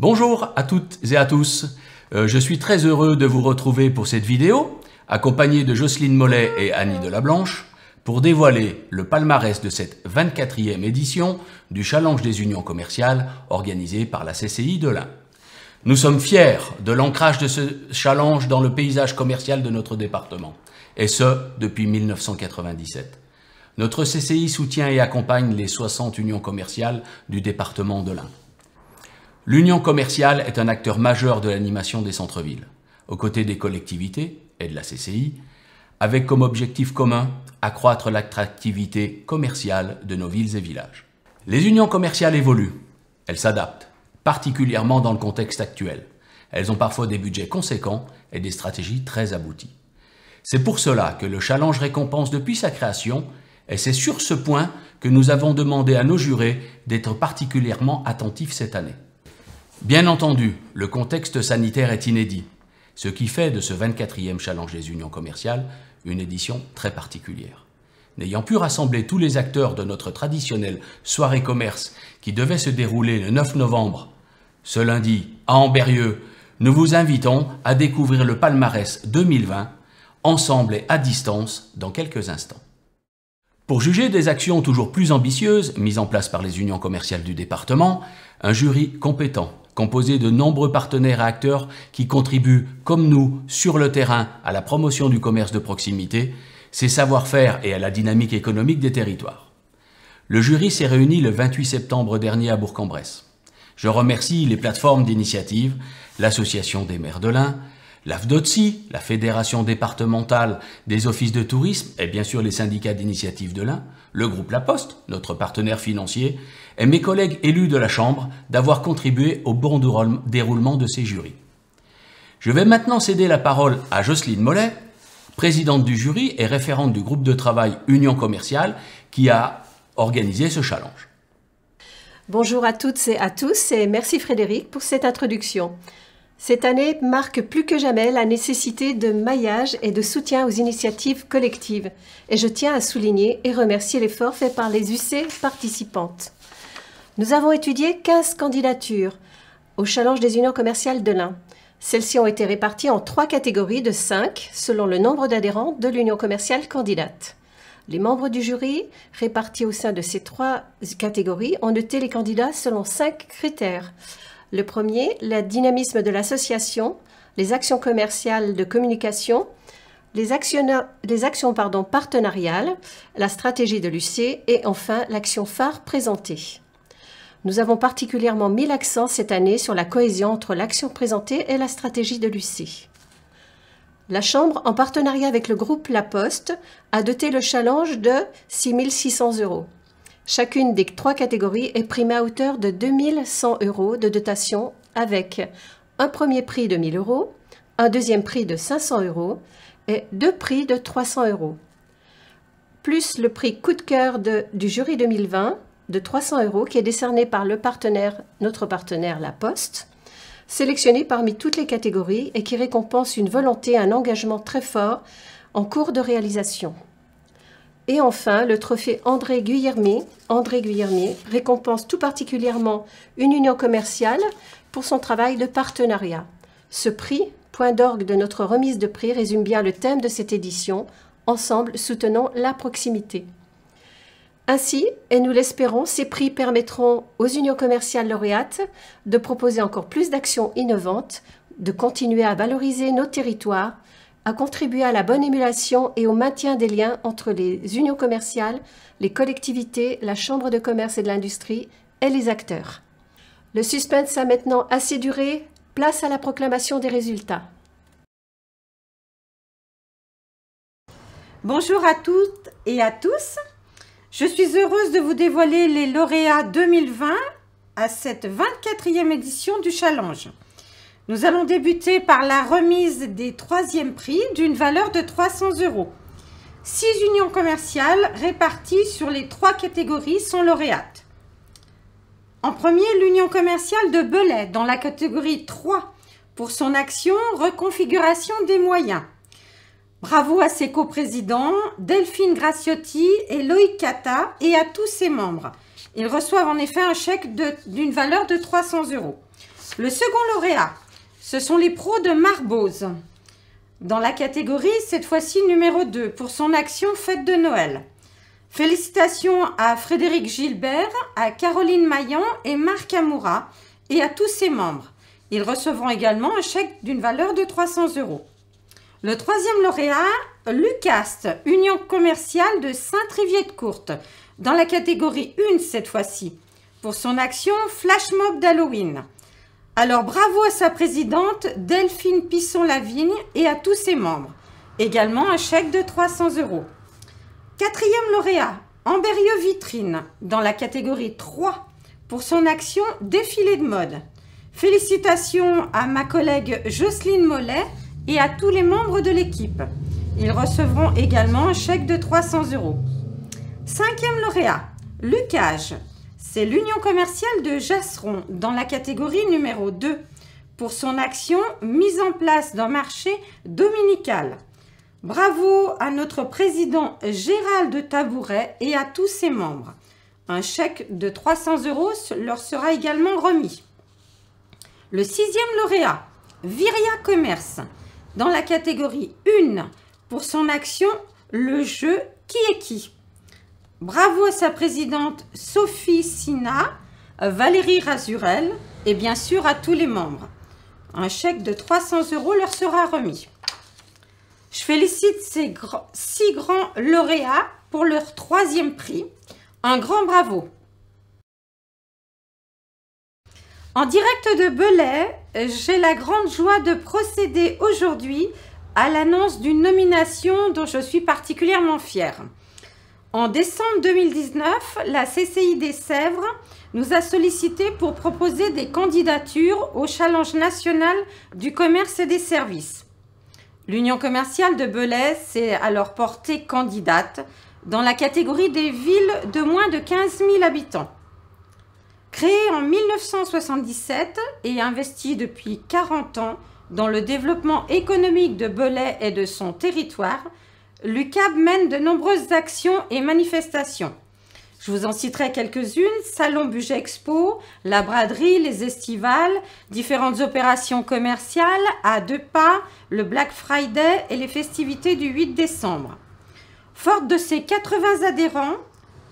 Bonjour à toutes et à tous. Euh, je suis très heureux de vous retrouver pour cette vidéo, accompagné de Jocelyne Mollet et Annie Delablanche, pour dévoiler le palmarès de cette 24e édition du Challenge des unions commerciales organisé par la CCI de l'Ain. Nous sommes fiers de l'ancrage de ce challenge dans le paysage commercial de notre département, et ce depuis 1997. Notre CCI soutient et accompagne les 60 unions commerciales du département de l'Ain. L'union commerciale est un acteur majeur de l'animation des centres-villes, aux côtés des collectivités et de la CCI, avec comme objectif commun accroître l'attractivité commerciale de nos villes et villages. Les unions commerciales évoluent, elles s'adaptent, particulièrement dans le contexte actuel. Elles ont parfois des budgets conséquents et des stratégies très abouties. C'est pour cela que le challenge récompense depuis sa création, et c'est sur ce point que nous avons demandé à nos jurés d'être particulièrement attentifs cette année. Bien entendu, le contexte sanitaire est inédit, ce qui fait de ce 24e Challenge des Unions commerciales une édition très particulière. N'ayant pu rassembler tous les acteurs de notre traditionnelle soirée commerce qui devait se dérouler le 9 novembre, ce lundi à Amberieux, nous vous invitons à découvrir le palmarès 2020 ensemble et à distance dans quelques instants. Pour juger des actions toujours plus ambitieuses mises en place par les unions commerciales du département, un jury compétent composé de nombreux partenaires et acteurs qui contribuent, comme nous, sur le terrain à la promotion du commerce de proximité, ses savoir-faire et à la dynamique économique des territoires. Le jury s'est réuni le 28 septembre dernier à Bourg-en-Bresse. Je remercie les plateformes d'initiative, l'Association des maires de l'Ain, l'AFDOTSI, la Fédération départementale des offices de tourisme et bien sûr les syndicats d'initiative de l'Ain, le groupe La Poste, notre partenaire financier, et mes collègues élus de la Chambre d'avoir contribué au bon déroulement de ces jurys. Je vais maintenant céder la parole à Jocelyne Mollet, présidente du jury et référente du groupe de travail Union commerciale qui a organisé ce challenge. Bonjour à toutes et à tous et merci Frédéric pour cette introduction. Cette année marque plus que jamais la nécessité de maillage et de soutien aux initiatives collectives. Et je tiens à souligner et remercier l'effort fait par les UC participantes. Nous avons étudié 15 candidatures au Challenge des unions commerciales de l'Ain. Celles-ci ont été réparties en trois catégories de 5 selon le nombre d'adhérents de l'union commerciale candidate. Les membres du jury, répartis au sein de ces trois catégories, ont noté les candidats selon cinq critères. Le premier, le dynamisme de l'association, les actions commerciales de communication, les, actions partenariales, la stratégie de l'UC et enfin l'action phare présentée. Nous avons particulièrement mis l'accent cette année sur la cohésion entre l'action présentée et la stratégie de l'UC. La Chambre, en partenariat avec le groupe La Poste, a doté le challenge de 6600 euros. Chacune des trois catégories est primée à hauteur de 2100 euros de dotation avec un premier prix de 1000 euros, un deuxième prix de 500 euros et deux prix de 300 euros, plus le prix coup de cœur du jury 2020 de 300 euros qui est décerné par le partenaire, notre partenaire La Poste, sélectionné parmi toutes les catégories et qui récompense une volonté, un engagement très fort en cours de réalisation. Et enfin, le trophée André Guillermé, André récompense tout particulièrement une union commerciale pour son travail de partenariat. Ce prix, point d'orgue de notre remise de prix, résume bien le thème de cette édition. Ensemble, soutenons la proximité. Ainsi, et nous l'espérons, ces prix permettront aux unions commerciales lauréates de proposer encore plus d'actions innovantes, de continuer à valoriser nos territoires a contribué à la bonne émulation et au maintien des liens entre les unions commerciales, les collectivités, la Chambre de commerce et de l'industrie et les acteurs. Le suspense a maintenant assez duré, place à la proclamation des résultats. Bonjour à toutes et à tous. Je suis heureuse de vous dévoiler les lauréats 2020 à cette 24e édition du challenge. Nous allons débuter par la remise des troisièmes prix d'une valeur de 300 euros. Six unions commerciales réparties sur les trois catégories sont lauréates. En premier, l'union commerciale de Belay dans la catégorie 3 pour son action Reconfiguration des moyens. Bravo à ses coprésidents Delphine Graciotti et Loïc Cata et à tous ses membres. Ils reçoivent en effet un chèque d'une valeur de 300 euros. Le second lauréat, ce sont les pros de Marbose. Dans la catégorie, cette fois-ci numéro 2, pour son action Fête de Noël. Félicitations à Frédéric Gilbert, à Caroline Maillan et Marc Amoura et à tous ses membres. Ils recevront également un chèque d'une valeur de 300 euros. Le troisième lauréat, Lucas, Union commerciale de Saint-Trivier-de-Courte, dans la catégorie 1 cette fois-ci, pour son action Flash Mob d'Halloween. Alors bravo à sa présidente Delphine Pisson-Lavigne et à tous ses membres. Également un chèque de 300 euros. Quatrième lauréat, Amberieux Vitrine, dans la catégorie 3, pour son action Défilé de mode. Félicitations à ma collègue Jocelyne Mollet et à tous les membres de l'équipe. Ils recevront également un chèque de 300 euros. Cinquième lauréat, Lucage, c'est l'Union commerciale de Jasseron dans la catégorie numéro 2 pour son action mise en place d'un marché dominical. Bravo à notre président Gérald Tabouret et à tous ses membres. Un chèque de 300 euros leur sera également remis. Le sixième lauréat, Viria Commerce, dans la catégorie 1 pour son action Le jeu qui est qui Bravo à sa présidente Sophie Sina, euh, Valérie Razurel et bien sûr à tous les membres. Un chèque de 300 euros leur sera remis. Je félicite ces six grands lauréats pour leur troisième prix. Un grand bravo. En direct de Belay, j'ai la grande joie de procéder aujourd'hui à l'annonce d'une nomination dont je suis particulièrement fière. En décembre 2019, la CCI des Sèvres nous a sollicité pour proposer des candidatures au Challenge national du commerce et des services. L'Union commerciale de Belay s'est alors portée candidate dans la catégorie des villes de moins de 15 000 habitants. Créée en 1977 et investie depuis 40 ans dans le développement économique de Belay et de son territoire, l'UCAB mène de nombreuses actions et manifestations. Je vous en citerai quelques-unes, Salon Budget Expo, la braderie, les estivales, différentes opérations commerciales à deux pas, le Black Friday et les festivités du 8 décembre. Forte de ses 80 adhérents,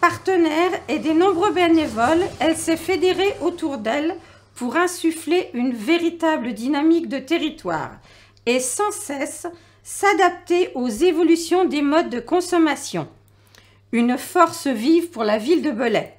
partenaires et des nombreux bénévoles, elle s'est fédérée autour d'elle pour insuffler une véritable dynamique de territoire et sans cesse s'adapter aux évolutions des modes de consommation. Une force vive pour la ville de Belay.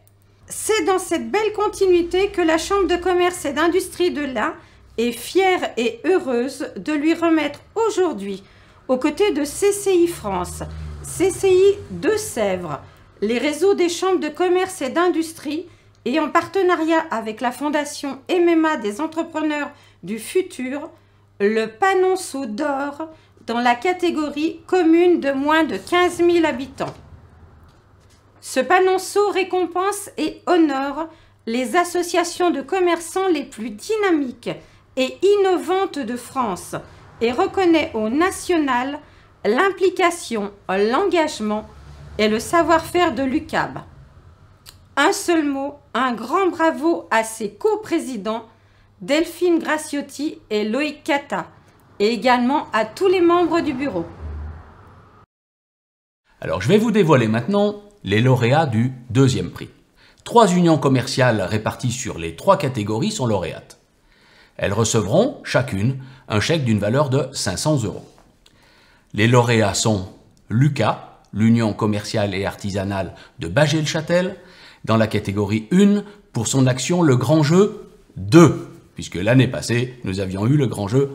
C'est dans cette belle continuité que la Chambre de commerce et d'industrie de là est fière et heureuse de lui remettre aujourd'hui, aux côtés de CCI France, CCI de Sèvres, les réseaux des chambres de commerce et d'industrie et en partenariat avec la Fondation MMA des entrepreneurs du futur, le panonceau d'or dans la catégorie commune de moins de 15 000 habitants. Ce panonceau récompense et honore les associations de commerçants les plus dynamiques et innovantes de France et reconnaît au national l'implication, l'engagement et le savoir-faire de l'UCAB. Un seul mot, un grand bravo à ses coprésidents Delphine Graciotti et Loïc Cata et également à tous les membres du bureau. Alors je vais vous dévoiler maintenant les lauréats du deuxième prix. Trois unions commerciales réparties sur les trois catégories sont lauréates. Elles recevront chacune un chèque d'une valeur de 500 euros. Les lauréats sont Lucas, l'Union commerciale et artisanale de bagel châtel dans la catégorie 1 pour son action Le Grand Jeu 2, puisque l'année passée, nous avions eu le Grand Jeu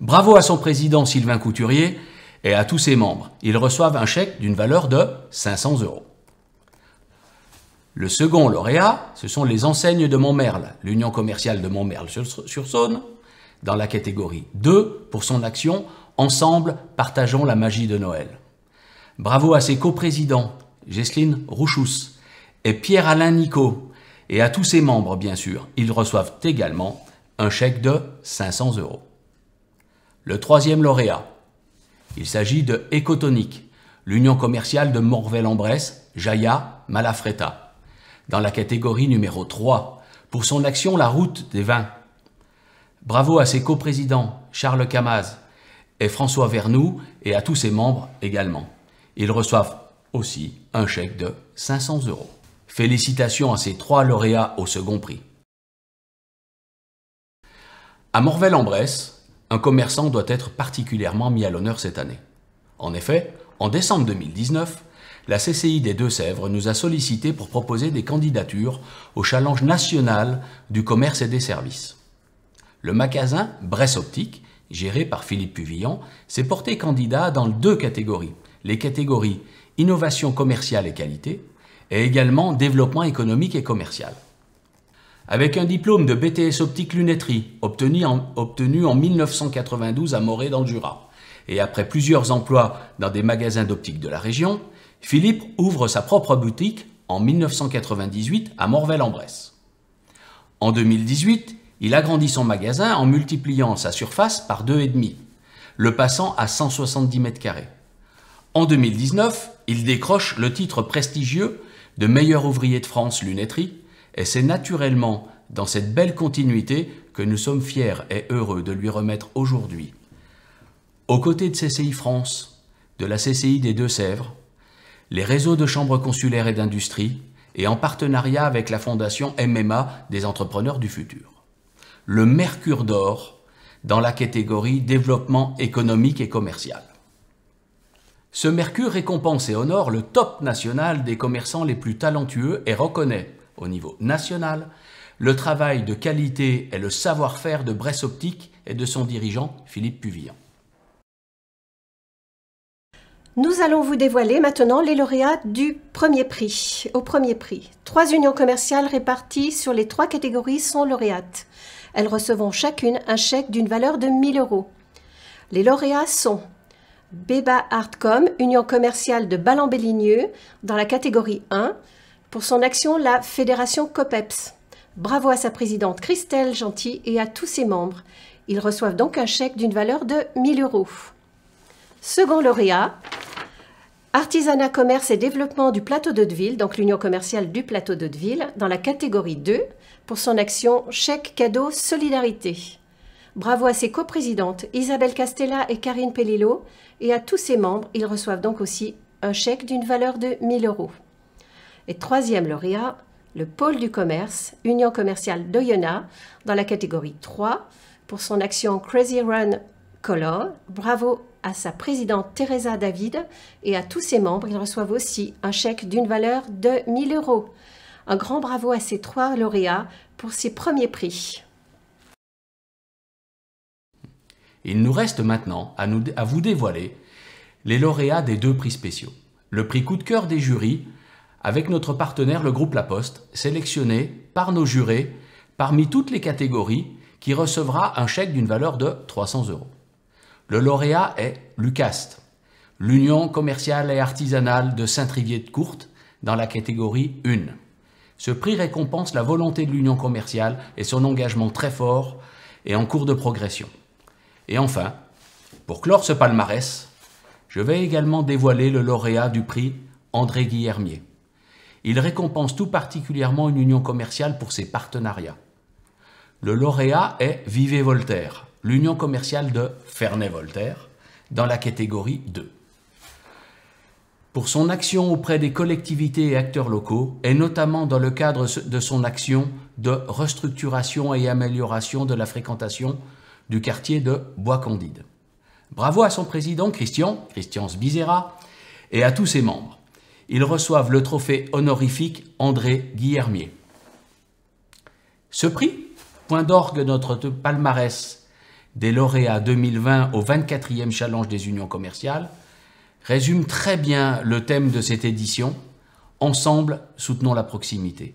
Bravo à son président Sylvain Couturier et à tous ses membres. Ils reçoivent un chèque d'une valeur de 500 euros. Le second lauréat, ce sont les enseignes de Montmerle, l'Union commerciale de Montmerle-sur-Saône, dans la catégorie 2 pour son action Ensemble, partageons la magie de Noël. Bravo à ses coprésidents, Jesseline Rouchous et Pierre-Alain Nicot, et à tous ses membres, bien sûr. Ils reçoivent également un chèque de 500 euros. Le troisième lauréat, il s'agit de Ecotonic, l'union commerciale de Morvel-en-Bresse, Jaya, Malafretta, dans la catégorie numéro 3, pour son action La route des vins. Bravo à ses coprésidents Charles Camaz et François Vernou et à tous ses membres également. Ils reçoivent aussi un chèque de 500 euros. Félicitations à ces trois lauréats au second prix. À Morvel-en-Bresse, un commerçant doit être particulièrement mis à l'honneur cette année. En effet, en décembre 2019, la CCI des Deux-Sèvres nous a sollicité pour proposer des candidatures au challenge national du commerce et des services. Le magasin Bresse Optique, géré par Philippe Puvillon, s'est porté candidat dans deux catégories, les catégories innovation commerciale et qualité et également développement économique et commercial. Avec un diplôme de BTS optique lunetterie, obtenu en, obtenu en 1992 à Moré dans le Jura, et après plusieurs emplois dans des magasins d'optique de la région, Philippe ouvre sa propre boutique en 1998 à Morvel-en-Bresse. En 2018, il agrandit son magasin en multipliant sa surface par 2,5, le passant à 170 mètres carrés. En 2019, il décroche le titre prestigieux de meilleur ouvrier de France lunetterie et c'est naturellement dans cette belle continuité que nous sommes fiers et heureux de lui remettre aujourd'hui. Aux côtés de CCI France, de la CCI des Deux-Sèvres, les réseaux de chambres consulaires et d'industrie, et en partenariat avec la fondation MMA des entrepreneurs du futur. Le Mercure d'or dans la catégorie développement économique et commercial. Ce Mercure récompense et honore le top national des commerçants les plus talentueux et reconnaît au niveau national, le travail de qualité et le savoir-faire de Bresse Optique et de son dirigeant Philippe Puvillan. Nous allons vous dévoiler maintenant les lauréats du premier prix. Au premier prix, trois unions commerciales réparties sur les trois catégories sont lauréates. Elles recevront chacune un chèque d'une valeur de 1000 euros. Les lauréats sont Beba Artcom, union commerciale de ballambé béligneux dans la catégorie 1, pour son action la Fédération COPEPS. Bravo à sa présidente Christelle Gentil et à tous ses membres. Ils reçoivent donc un chèque d'une valeur de 1000 euros. Second lauréat, Artisanat, commerce et développement du plateau d'Audeville, donc l'Union commerciale du plateau d'Audeville, dans la catégorie 2, pour son action Chèque cadeau solidarité. Bravo à ses coprésidentes Isabelle Castella et Karine Pellillo, et à tous ses membres, ils reçoivent donc aussi un chèque d'une valeur de 1000 euros. Et troisième lauréat, le pôle du commerce, Union commerciale d'Oyonnax, dans la catégorie 3, pour son action Crazy Run Color. Bravo à sa présidente Teresa David et à tous ses membres. Ils reçoivent aussi un chèque d'une valeur de 1000 euros. Un grand bravo à ces trois lauréats pour ces premiers prix. Il nous reste maintenant à, à vous dévoiler les lauréats des deux prix spéciaux. Le prix coup de cœur des jurys avec notre partenaire le groupe La Poste, sélectionné par nos jurés parmi toutes les catégories qui recevra un chèque d'une valeur de 300 euros. Le lauréat est Lucast, l'Union commerciale et artisanale de Saint-Rivier-de-Courte, dans la catégorie 1. Ce prix récompense la volonté de l'Union commerciale et son engagement très fort et en cours de progression. Et enfin, pour clore ce palmarès, je vais également dévoiler le lauréat du prix André Guillermier. Il récompense tout particulièrement une union commerciale pour ses partenariats. Le lauréat est Vivez Voltaire, l'union commerciale de Fernet voltaire dans la catégorie 2. Pour son action auprès des collectivités et acteurs locaux, et notamment dans le cadre de son action de restructuration et amélioration de la fréquentation du quartier de Bois-Candide. Bravo à son président Christian, Christian Sbizera, et à tous ses membres ils reçoivent le trophée honorifique André Guillermier. Ce prix, point d'orgue de notre palmarès des lauréats 2020 au 24e Challenge des unions commerciales, résume très bien le thème de cette édition Ensemble, soutenons la proximité.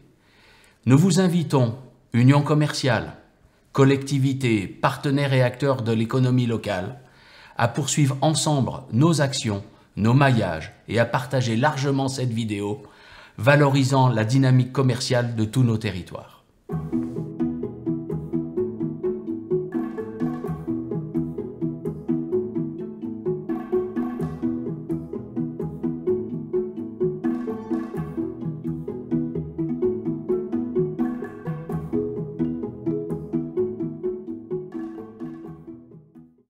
Nous vous invitons, unions commerciales, collectivités, partenaires et acteurs de l'économie locale, à poursuivre ensemble nos actions nos maillages et à partager largement cette vidéo, valorisant la dynamique commerciale de tous nos territoires.